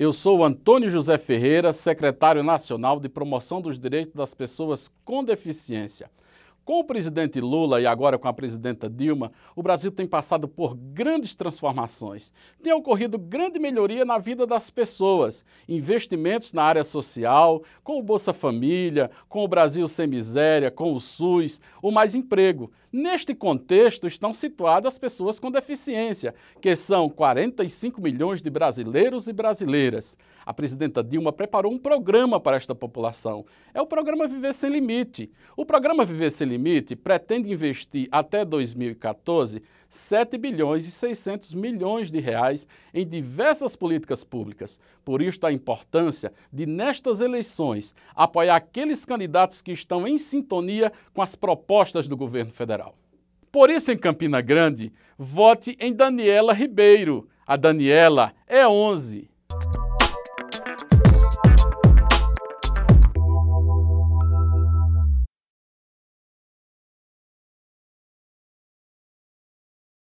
Eu sou Antônio José Ferreira, secretário nacional de promoção dos direitos das pessoas com deficiência. Com o presidente Lula e agora com a presidenta Dilma, o Brasil tem passado por grandes transformações. Tem ocorrido grande melhoria na vida das pessoas, investimentos na área social, com o Bolsa Família, com o Brasil Sem Miséria, com o SUS, o Mais Emprego. Neste contexto estão situadas as pessoas com deficiência, que são 45 milhões de brasileiros e brasileiras. A presidenta Dilma preparou um programa para esta população. É o programa Viver Sem Limite. O programa Viver Sem Limite limite, pretende investir até 2014 7 bilhões e 600 milhões de reais em diversas políticas públicas. Por isto a importância de nestas eleições apoiar aqueles candidatos que estão em sintonia com as propostas do governo federal. Por isso em Campina Grande, vote em Daniela Ribeiro. A Daniela é 11.